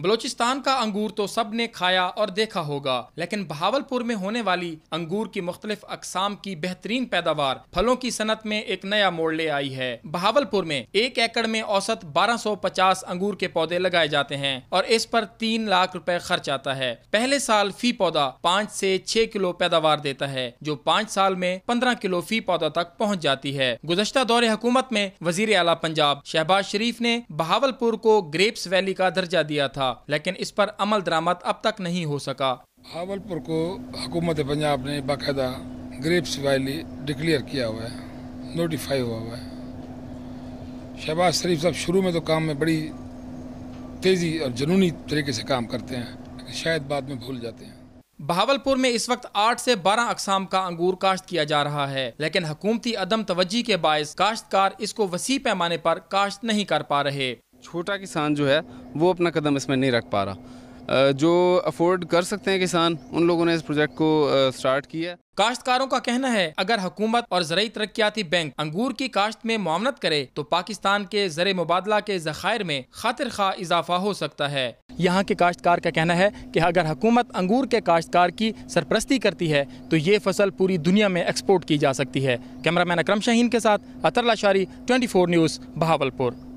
बलोचिस्तान का अंगूर तो सब ने खाया और देखा होगा लेकिन बहावलपुर में होने वाली अंगूर की मुख्तलिफ अकसाम की बेहतरीन पैदावार फलों की सनत में एक नया मोड़ ले आई है बहावलपुर में एक एकड़ में औसत 1250 अंगूर के पौधे लगाए जाते हैं और इस पर तीन लाख रुपए खर्च आता है पहले साल फी पौधा पाँच से छह किलो पैदावार देता है जो पाँच साल में पंद्रह किलो फी पौधा तक पहुँच जाती है गुजश्ता दौरे हुकूमत में वजीर अला पंजाब शहबाज शरीफ ने बहावलपुर को ग्रेप्स वैली का दर्जा दिया था था लेकिन इस पर अमल दरामद अब तक नहीं हो सका हावलपुर को हुकूमत पंजाब ने बाकायदा ग्रेप्स वैली डिक्लेयर किया हुआ है नोटिफाई हुआ हुआ है शहबाज शरीफ साहब शुरू में तो काम में बड़ी तेज़ी और जुनूनी तरीके से काम करते हैं शायद बाद में भूल जाते हैं बहावलपुर में इस वक्त आठ से बारह अकसाम का अंगूर काश्त किया जा रहा है लेकिन हकूमती अदम तवज्जी के बायस काश्तकार इसको वसी पैमाने पर काश्त नहीं कर पा रहे छोटा किसान जो है वो अपना कदम इसमें नहीं रख पा रहा जो अफोर्ड कर सकते हैं किसान उन लोगों ने इस प्रोजेक्ट को स्टार्ट किया काश्तकारों का कहना है अगर हुकूमत और जरिए तरक्याती बैंक अंगूर की काश्त में मामनत करे तो पाकिस्तान के जर मुबादला के जखायर में खातिर खा इजाफा हो सकता है यहाँ के काश्तकार का कहना है कि अगर हुकूमत अंगूर के काश्तकार की सरप्रस्ती करती है तो ये फसल पूरी दुनिया में एक्सपोर्ट की जा सकती है कैमरा मैन अक्रम शाहीन के साथ अतरला शारी ट्वेंटी न्यूज़ बहावलपुर